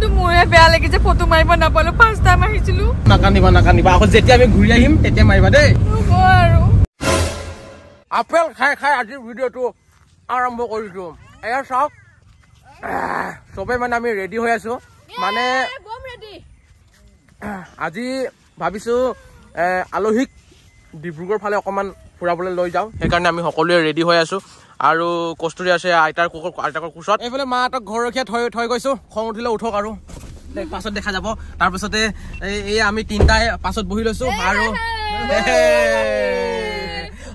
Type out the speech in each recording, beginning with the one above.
কিন্তু মোৰে বেয়া লাগে যে ফটো মাৰিব নাপালো পাঁচটা মাৰিছিলো নাকান্দিবা নাকান্দিবা আকৌ যেতিয়া আমি ঘূৰি আহিম তেতিয়া মাৰিবা দেই আৰু আপেল খাই খাই আজিৰ ভিডিঅ'টো আৰম্ভ কৰিছো এয়া চাওক চবে মানে আমি ৰেডি হৈ আছো মানে আজি ভাবিছো আলহীক ডিব্ৰুগড় ফালে অকমান ফুৰাবলৈ লৈ যাওঁ সেইকাৰণে আমি সকলোৱে ৰেডি হৈ আছো আৰু কস্তুৰী আছে আইতাৰ কুকুৰ আইতাকৰ কুচত এইফালে মাহঁতক ঘৰ ৰখীয়া থৈ থৈ গৈছোঁ খং উঠিলে উঠক আৰু পাছত দেখা যাব তাৰপিছতে এই আমি তিনিটাই পাছত বহি লৈছোঁ আৰু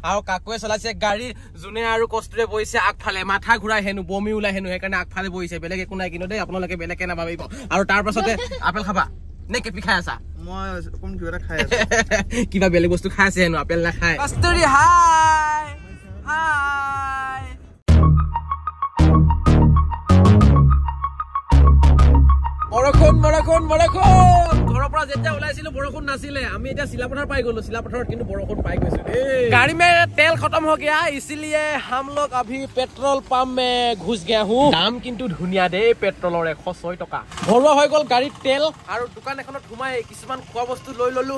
আৰু কাকোৱে চলাইছে গাড়ী যোনে আৰু কষ্টৰে বহিছে আগফালে মাথা ঘূৰাই হেনো বমি ওলাই হেনো সেইকাৰণে আগফালে বহিছে বেলেগ একো নাই কিন্তু দেই আপোনালোকে বেলেগে নাভাবিব আৰু তাৰ পাছতে আপেল খাবা নে কেপি খাই আছা মই কিবা এটা খাই আছো কিবা বেলেগ বস্তু খাই আছে হেনো আপেল নাখায় কষ্টৰী হাই হাই বৰষুণ বৰষুণ বৰষুণ ঘৰৰ পৰা যেতিয়া ওলাইছিলো বৰষুণ নাছিলে আমি এতিয়া চিলাপথাৰ পাই গলো চিলাপথাৰত কিন্তু বৰষুণ পাই গৈছো গাড়ী তেল খতম হ গিয়া ইচিলিয়ে হামলক আভি পেট্ৰল পাম মে ঘুচ গিয়া হু দাম কিন্তু ধুনীয়া দেই পেট্ৰলৰ এশ ছয় টকা ঘৰুৱা হৈ গল গাড়ীত তেল আৰু দোকান এখনত সোমাই কিছুমান খোৱা বস্তু লৈ ললো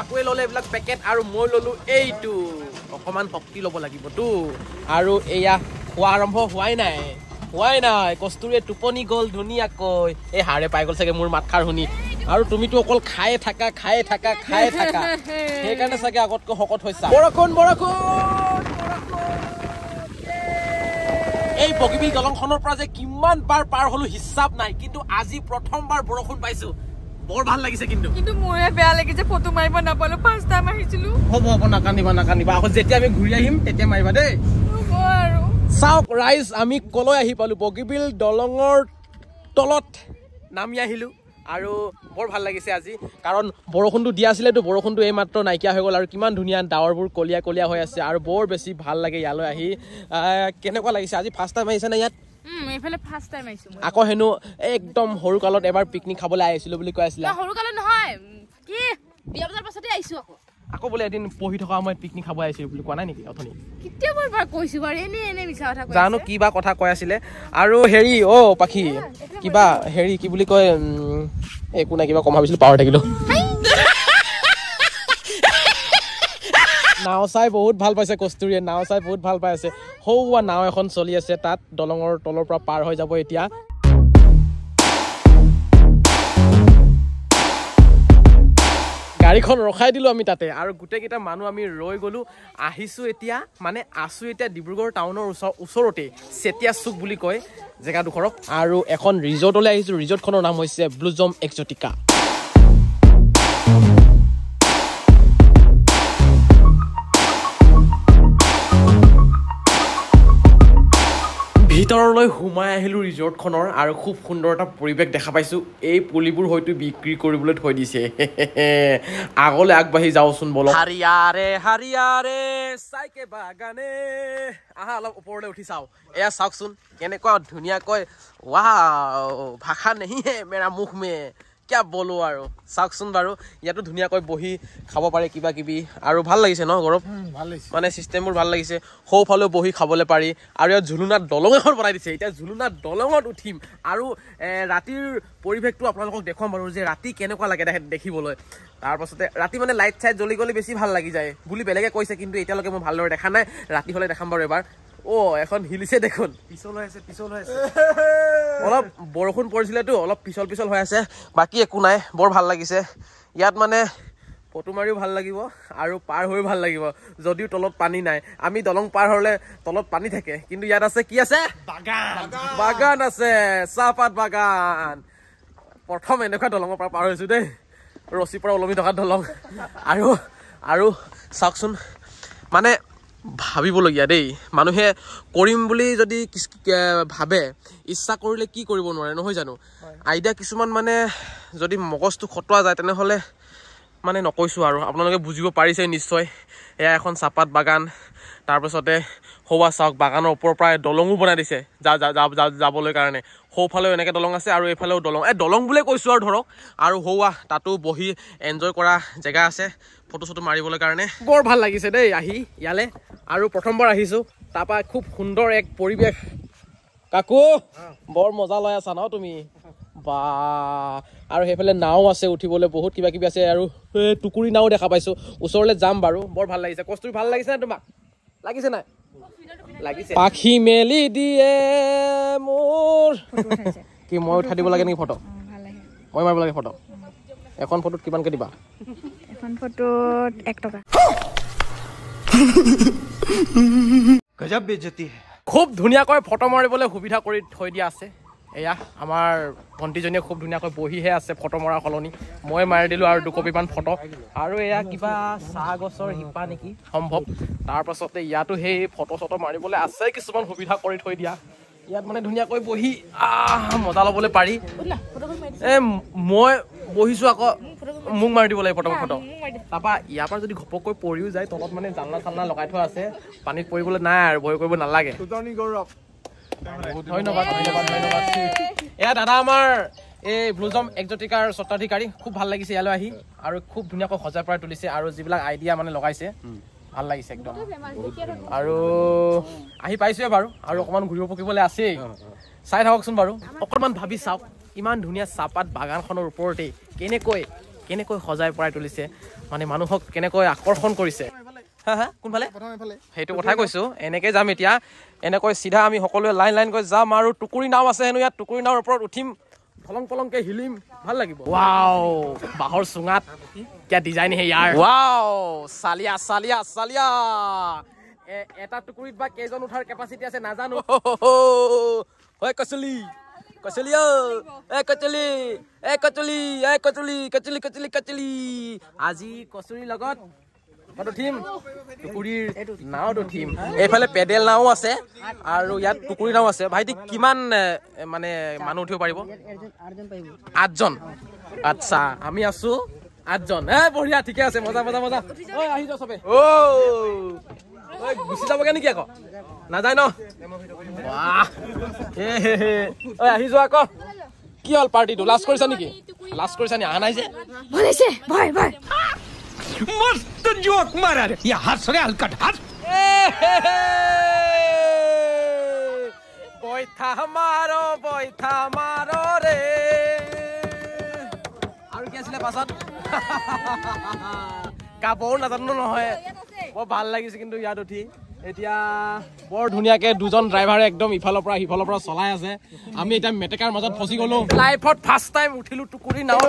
আপুৱে ললে এইবিলাক পেকেট আৰু মই ললো এইটো অকমান শক্তি লব লাগিবতো আৰু এয়া খোৱা আৰম্ভ হোৱাই নাই হোৱাই নাই কস্তুৰীয়ে টোপনি গ'ল ধুনীয়াকৈ এই হাড়ে পাই গ'ল চাগে মোৰ মাত খাৰ শুনি আৰু তুমিতো অকল খায়ে থাকা খায়ে থাকা খায়ে থাকা সেইকাৰণে চাগে আগতকৈ শকত হৈছা বৰষুণ বৰষুণ এই বগীবিল দলংখনৰ পৰা যে কিমান বাৰ পাৰ হলো হিচাপ নাই কিন্তু আজি প্ৰথমবাৰ বৰষুণ পাইছো বৰ ভাল লাগিছে কিন্তু কিন্তু মই বেয়া লাগিছে ফটো মাৰিব নাপালো ফাৰ্ষ্ট টাইম আহিছিলো হ'ব হ'ব নাকান্দিবা নাকান্দিবা আকৌ যেতিয়া আমি ঘূৰি আহিম তেতিয়া মাৰিবা দেই চাওক ৰাইজ আমি কলৈ আহি পালোঁ বগীবিল দলঙৰ তলত নামি আহিলোঁ আৰু বৰ ভাল লাগিছে আজি কাৰণ বৰষুণটো দিয়া আছিলেতো বৰষুণটো এইমাত্ৰ নাইকিয়া হৈ গ'ল আৰু কিমান ধুনীয়া ডাৱৰবোৰ কলীয়া কলীয়া হৈ আছে আৰু বৰ বেছি ভাল লাগে ইয়ালৈ আহি কেনেকুৱা লাগিছে আজি ফাৰ্ষ্ট টাইম আহিছে নে ইয়াত আকৌ হেনো একদম সৰু কালত এবাৰ পিকনিক খাবলৈ আহিছিলোঁ বুলি কৈ আছিলে আকৌ বোলে এদিন পঢ়ি থকা সময়ত পিকনিক খাব আহিছিলোঁ বুলি কোৱা নাই নেকি অথনি জানো কি বা কথা কৈ আছিলে আৰু হেৰি অ' পাখি কিবা হেৰি কি বুলি কয় একো নাই কিবা কম ভাবিছিলোঁ পাৱাৰ থাকিলোঁ নাও চাই বহুত ভাল পাইছে কস্তুৰীয়ে নাও চাই বহুত ভাল পাই আছে সৌ নাও এখন চলি আছে তাত দলঙৰ তলৰ পৰা পাৰ হৈ যাব এতিয়া গাড়ীখন ৰখাই দিলোঁ আমি তাতে আৰু গোটেইকেইটা মানুহ আমি ৰৈ গ'লোঁ আহিছোঁ এতিয়া মানে আছোঁ এতিয়া ডিব্ৰুগড় টাউনৰ ওচৰ ওচৰতে চেতিয়া চুক বুলি কয় জেগাডোখৰক আৰু এখন ৰিজৰ্টলৈ আহিছোঁ ৰিজৰ্টখনৰ নাম হৈছে ব্লুজম এক্সটিকা ভিতৰলৈ সোমাই আহিলোঁ ৰিজৰ্টখনৰ আৰু খুব সুন্দৰ এটা পৰিৱেশ দেখা পাইছোঁ এই পুলিবোৰ হয়তো বিক্ৰী কৰিবলৈ থৈ দিছে আগলৈ আগবাঢ়ি যাওঁচোন বলক হাৰিয়াৰে হাৰিয়াৰে চাইকে বাগানে আহা অলপ ওপৰলৈ উঠি চাওঁ এয়া চাওকচোন কেনেকুৱা ধুনীয়াকৈ ৱাহ ভাষা নেহিহে মেৰা মুখ মে ক্যা বলো আৰু চাকচন বাৰু ইয়াতো ধুনিয়া কৈ বহি খাব পাৰে কিবা কিবি আৰু ভাল লাগিছে ন গৰম ভাল লাগিছে মানে সিস্টেমবোৰ ভাল লাগিছে সৌ ফালেও বহি খাবলে পাৰি আৰু ইয়াত ঝুলুনাত দলং এখন বনাই দিছে এতিয়া ঝুলুনাত দলঙত উঠিম আৰু ৰাতিৰ পৰিৱেশটো আপোনালোকক দেখুৱাম বাৰু যে ৰাতি কেনেকুৱা লাগে দেখিবলৈ তাৰপাছতে ৰাতি মানে লাইট চাইট জ্বলি গ'লে বেছি ভাল লাগি যায় বুলি বেলেগে কৈছে কিন্তু এতিয়ালৈকে মই ভালদৰে দেখা নাই ৰাতি হ'লে দেখাম বাৰু এবাৰ এখন হিলিছে দেখোন পিছল পিছল হৈ হৈ আছে আছে অলপ বৰষুণ পৰিছিলেতো অলপ পিছল পিছল হৈ আছে বাকী একো নাই বৰ ভাল লাগিছে ইয়াত মানে ফটো মাৰিও ভাল লাগিব আৰু পাৰ হৈও ভাল লাগিব যদিও তলত পানী নাই আমি দলং পাৰ হ'লে তলত পানী থাকে কিন্তু ইয়াত আছে কি আছে বাগান আছে চাহপাত বাগান প্ৰথম এনেকুৱা দলঙৰ পৰা পাৰ হৈছোঁ দেই ৰছীৰ পৰা ওলমি থকা দলং আৰু আৰু চাওকচোন মানে ভাবিবলগীয়া দেই মানুহে কৰিম বুলি যদি ভাবে ইচ্ছা কৰিলে কি কৰিব নোৱাৰে নহয় জানো আইডিয়া কিছুমান মানে যদি মগজটো খটোৱা যায় তেনেহ'লে মানে নকৈছোঁ আৰু আপোনালোকে বুজিব পাৰিছে নিশ্চয় এয়া এখন চাহপাত বাগান তাৰপাছতে সৌবা চাওক বাগানৰ ওপৰৰ পৰা দলঙো বনাই দিছে যাবলৈ কাৰণে সৌফালেও এনেকৈ দলং আছে আৰু এইফালেও দলং এই দলং বুলিয়ে কৈছোঁ আৰু ধৰক আৰু সৌৱা তাতো বহি এনজয় কৰা জেগা আছে ফটো চটো মাৰিবলৈ কাৰণে বৰ ভাল লাগিছে দেই আহি ইয়ালে আৰু প্ৰথমবাৰ আহিছোঁ তাৰপৰা খুব সুন্দৰ এক পৰিৱেশ কাকো বৰ মজা লৈ আছা ন তুমি বা আৰু সেইফালে নাও আছে উঠিবলৈ বহুত কিবা কিবি আছে আৰু টুকুৰি নাও দেখা পাইছোঁ ওচৰলৈ যাম বাৰু বৰ ভাল লাগিছে কষ্ট ভাল লাগিছে নাই তোমাক লাগিছে নাই পাখি মেলি দিয়ে মোৰ কি মই উঠাই দিব লাগে নেকি ফটো মই মাৰিব লাগে ফটো এখন ফটোত কিমানকৈ দিবা এখন ফটোত এক টকা খুব ধুনীয়াকৈ ফটো মাৰিবলৈ সুবিধা কৰি থৈ দিয়া আছে এয়া আমাৰ ভণ্টিজনীয়ে খুব ধুনীয়াকৈ বহিহে আছে ফটো মৰা সলনি মই মাৰি দিলোঁ আৰু দুকপিমান ফটো আৰু এয়া কিবা চাহ গছৰ শিপা নেকি সম্ভৱ তাৰপাছতে ইয়াতো সেই ফটো চটো মাৰিবলৈ আছে কিছুমান সুবিধা কৰি থৈ দিয়া ইয়াত মানে ধুনীয়াকৈ বহি মজা ল'বলৈ পাৰি এই মই বহিছোঁ আকৌ মোক মাৰি দিব লাগিব ফটো ফটো তাৰপৰা ইয়াৰ পৰা যদি ঘপককৈ পৰিও যায় তলত মানে জালনা চালনা লগাই থোৱা আছে পানীত পৰিবলৈ নাই আৰু ভয় কৰিব নালাগে ধন্যবাদ এয়া দাদা আমাৰ এই ব্লুজম একজটিকাৰ স্বত্বাধিকাৰী খুব ভাল লাগিছে ইয়ালৈ আহি আৰু খুব ধুনীয়াকৈ সজাই পৰাই তুলিছে আৰু যিবিলাক আইডিয়া মানে লগাইছে ভাল লাগিছে একদম আৰু আহি পাইছোৱে বাৰু আৰু অকণমান ঘূৰিব পকিবলৈ আছেই চাই থাককচোন বাৰু অকণমান ভাবি চাওক ইমান ধুনীয়া চাহপাত বাগানখনৰ ওপৰতেই কেনেকৈ কেনেকৈ সজাই পৰাই তুলিছে মানে মানুহক কেনেকৈ আকৰ্ষণ কৰিছে সেইটো কথাই কৈছো এনেকে যাম এতিয়া এনেকৈ চিধা আমি সকলোৱে লাইন লাইন গৈ যাম আৰু টুকুৰি নাও আছে হেনো ইয়াত টুকুৰি নাওৰ ওপৰত উঠিম ফলং পলংকে হিলিম ভাল লাগিব ৱাও বাঁহৰ চুঙাত এতিয়া ডিজাইন হে ইয়াৰ ৱাও চালিয়া চালিয়া চালিয়া এটা টুকুৰিত বা কেইজন উঠাৰ কেপাচিটি আছে নাজানো হয় কচলি কচলি এ কচলি এ কচলি এ কচলি কচলি কচলি কচলি আজি কচুৰিৰ লগত এইফালে পেডেল নাও আছে আৰু ইয়াত পুখুৰী নাও আছে ভাইটি কিমান মানে মানুহ উঠিব পাৰিব আঠজন আচ্ছা আমি আছো আঠজন এ বঢ়িয়া ঠিকে আছে মজা মজা মজা আহি যাওঁ চবে ঐ গুচি যাবগে নেকি আকৌ নাযায় ন ঐ আহি যোৱা আকৌ কি হ'ল পাৰ্টিটো লাষ্ট কৰিছা নেকি লাষ্ট কৰিছা নি আহা নাই যে বনাইছে ভয় ভয় मस्त जोक मारा रे ये हंस रे हलकट हंस बैठा मारो बैठा मारो रे और कैसे पास কাপ নাজানো নহয় বৰ ভাল লাগিছে কিন্তু ইয়াত উঠি এতিয়া বৰ ধুনীয়াকে দুজন ড্ৰাইভাৰে একদম ইফালৰ পৰা সিফালৰ পৰা চলাই আছে আমি এতিয়া মেটেকাৰ মাজত ফচি গলো লাইফত ফাৰ্ষ্ট টাইম উঠিলো টুকুৰি নাও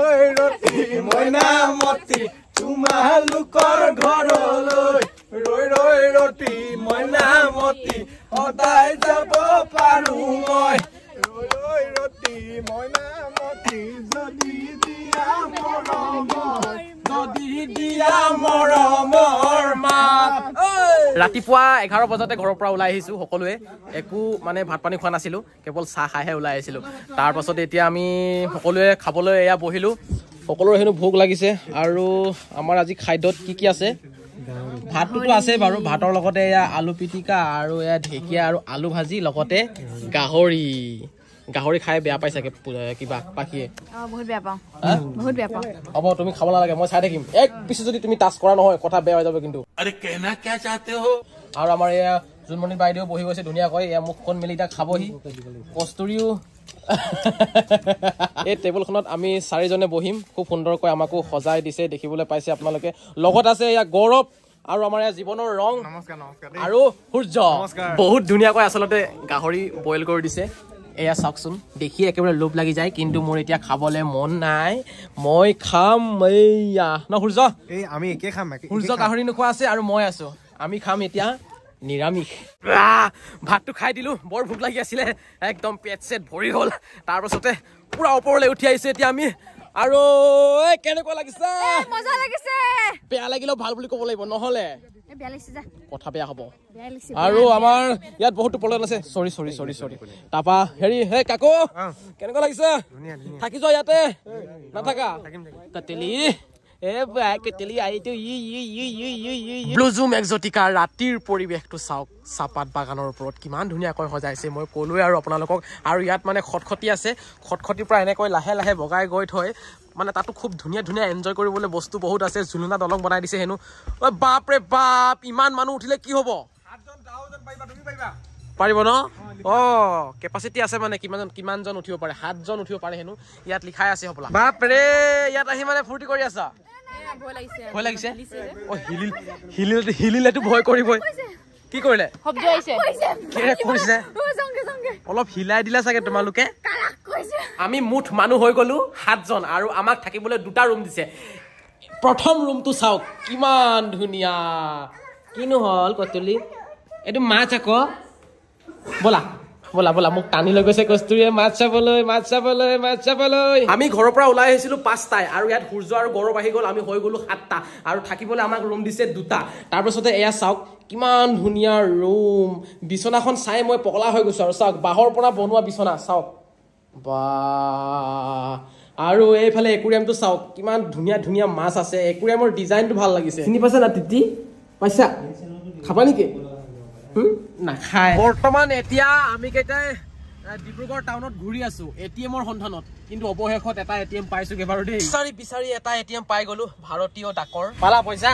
ৰাতিপুৱা এঘাৰ বজাতে ঘৰৰ পৰা ওলাই আহিছোঁ সকলোৱে একো মানে ভাত পানী খোৱা নাছিলোঁ কেৱল চাহ খাইহে ওলাই আহিছিলোঁ তাৰপাছত এতিয়া আমি সকলোৱে খাবলৈ এয়া বহিলোঁ সকলোৰে হেনো ভোক লাগিছে আৰু আমাৰ আজি খাদ্যত কি কি আছে ভাতটোতো আছে বাৰু ভাতৰ লগতে এয়া আলু পিটিকা আৰু এয়া ঢেকীয়া আৰু আলু ভাজি লগতে গাহৰি গাহৰি খাই বেয়া পাই কিবা পাখিয়ে বহুত বেয়া পাওঁ বহুত বেয়া পাওঁ হ'ব তুমি খাব নালাগে মই চাই থাকিম এক পিছে যদি তুমি টাচ কৰা নহয় কথা বেয়া হৈ যাব কিন্তু আৰু আমাৰ এয়া জোনমণি বাইদেউ বহি গৈছে ধুনীয়াকৈ এয়া মুখখন মেলি এতিয়া খাবহি কস্তুৰিও এই টেবুলখনত আমি চাৰিজনে বহিম খুব সুন্দৰকৈ আমাকো সজাই দিছে দেখিবলৈ পাইছে আপোনালোকে লগত আছে এয়া গৌৰৱ আৰু আমাৰ এয়া জীৱনৰ ৰং আৰু সূৰ্য বহুত ধুনীয়াকৈ আচলতে গাহৰি বইল কৰি দিছে এয়া চাওকচোন দেখি একেবাৰে লোভ লাগি যায় কিন্তু মোৰ এতিয়া খাবলৈ মন নাই মই খাম এইয়া ন সূৰ্য এই আমি একে খাম সূৰ্য গাহৰি নোখোৱা আছে আৰু মই আছো আমি খাম এতিয়া নিৰামিষ ভাতটো খাই দিলোঁ বৰ ভোক লাগি আছিলে একদম পেট চেট ভৰি হ'ল তাৰপাছতে পুৰা ওপৰলৈ উঠি আহিছোঁ এতিয়া আমি আৰু কেনেকুৱা লাগিছে বেয়া লাগিলেও ভাল বুলি ক'ব লাগিব নহ'লে কথা বেয়া হ'ব আৰু আমাৰ ইয়াত বহুতো প্ৰব্লেম আছে চৰি চৰি চৰি চৰি তাৰপা হেৰি হে কাকো কেনেকুৱা লাগিছে থাকি যোৱা ইয়াতে নাথাকা তেলি ব্লুজুম এক্সটিকাৰ ৰাতিৰ পৰিৱেশটো চাওক চাহপাত বাগানৰ ওপৰত কিমান ধুনীয়াকৈ সজাইছে মই ক'লোৱেই আৰু আপোনালোকক আৰু ইয়াত মানে খটখটি আছে খটখটিৰ পৰা এনেকৈ লাহে লাহে বগাই গৈ থৈ মানে তাতো খুব ধুনীয়া ধুনীয়া এনজয় কৰিবলৈ বস্তু বহুত আছে জুলনা দলং বনাই দিছে হেনো অ' বাপ ৰে বাপ ইমান মানুহ উঠিলে কি হ'ব পাৰিব ন অ কেপাচিটি আছে মানে কিমানজন কিমানজন উঠিব পাৰে সাতজন উঠিব পাৰে হেনো ইয়াত লিখাই আছে হ'বলা বাপ ৰে ইয়াত আহি মানে ফূৰ্তি কৰি আছা ভয় লাগিছে হিলিল ভয় কৰিবই কি কৰিলে অলপ হিলাই দিলা চাগে তোমালোকে আমি মুঠ মানুহ হৈ গলো সাতজন আৰু আমাক থাকিবলৈ দুটা ৰুম দিছে প্ৰথম ৰুমটো চাওক কিমান ধুনীয়া কিনো হ'ল কতুলি এইটো মাছ আকৌ ব'লা বলা বলা মোক টানি লৈ গৈছে কস্তুৰীয়ে মাছ চাবলৈ মাছ চাবলৈ মাছ চাবলৈ আমি ঘৰৰ পৰা ওলাই আহিছিলো পাঁচটাই আৰু ইয়াত সূৰ্য আৰু গৰম আহি গ'ল আমি হৈ গ'লো সাতটা আৰু থাকিবলৈ আমাক ৰুম দিছে দুটা তাৰপিছতে এয়া চাওক কিমান ধুনীয়া ৰুম বিচনাখন চাই মই পগলা হৈ গৈছো আৰু চাওক বাঁহৰ পৰা বনোৱা বিচনা চাওক বা আৰু এইফালে একুৰিয়ামটো চাওক কিমান ধুনীয়া ধুনীয়া মাছ আছে একুৰিয়ামৰ ডিজাইনটো ভাল লাগিছে চিনি পাইছা না তিতি পাইছা খাবা নেকি বৰ্তমান এতিয়া আমি কেইটাই ডিব্ৰুগড় টাউনত ঘূৰি আছো এ টি এমৰ সন্ধানত কিন্তু অৱশেষত এটা এ টি এম পাইছো কেইবাৰো দেই বিচাৰি বিচাৰি এটা এ টি এম পাই গলো ভাৰতীয় ডাকৰ পালা পইচা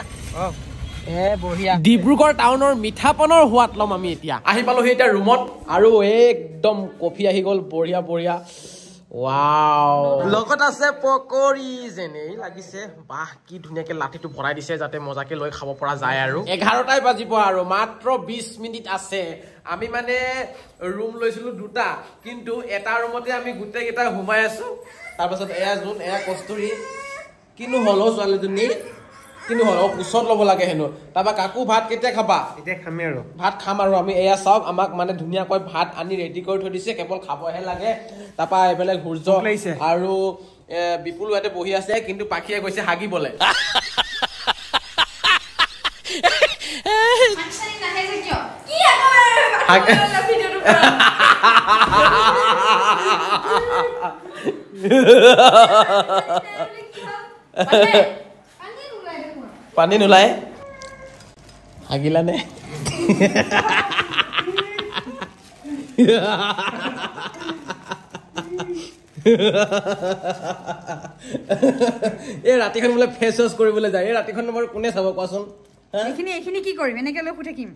ডিব্ৰুগড় টাউনৰ মিঠাপানৰ সোৱাদ লম আমি এতিয়া আহি পালোহি এতিয়া ৰুমত আৰু একদম কফি আহি গল বঢ়িয়া বঢ়িয়া লগত আছে পকৰি যেনে লাগিছে বাহ কি ধুনীয়াকে লাঠিটো ভৰাই দিছে যাতে মজাকে লৈ খাব পৰা যায় আৰু এঘাৰটাই বাজিব আৰু মাত্ৰ বিশ মিনিট আছে আমি মানে ৰুম লৈছিলো দুটা কিন্তু এটা ৰুমতে আমি গোটেইকেইটা সোমাই আছো তাৰপাছত এয়া যোন এয়া কস্তুৰি কিনো হলো ছোৱালীজনীৰ কিন্তু ওচৰত ল'ব লাগে হেনো তাৰপৰা কাকো ভাত কেতিয়া খাবা এতিয়া খামে আৰু ভাত খাম আৰু আমি এয়া চাওক আমাক মানে ধুনীয়াকৈ ভাত আনি ৰেডি কৰি থৈ দিছে কেৱল খাবহে লাগে তাৰপৰা এইফালে সূৰ্য আৰু বিপুল ইয়াতে বহি আছে কিন্তু পাখিয়ে গৈছে হাগিবলে হাগিবলৈ পানী নোলায় হাগিলানে এই ৰাতিখন বোলে ফেচ ৱাছ কৰিবলৈ যায় এই ৰাতিখন বাৰু কোনে চাব কোৱাচোন এইখিনি এইখিনি কি কৰিম এনেকে লৈ শুই থাকিম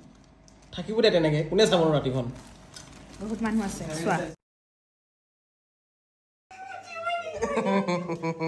থাকিব দে তেনেকে কোনে চাব ৰাতিখন বহুত মানুহ আছে চোৱা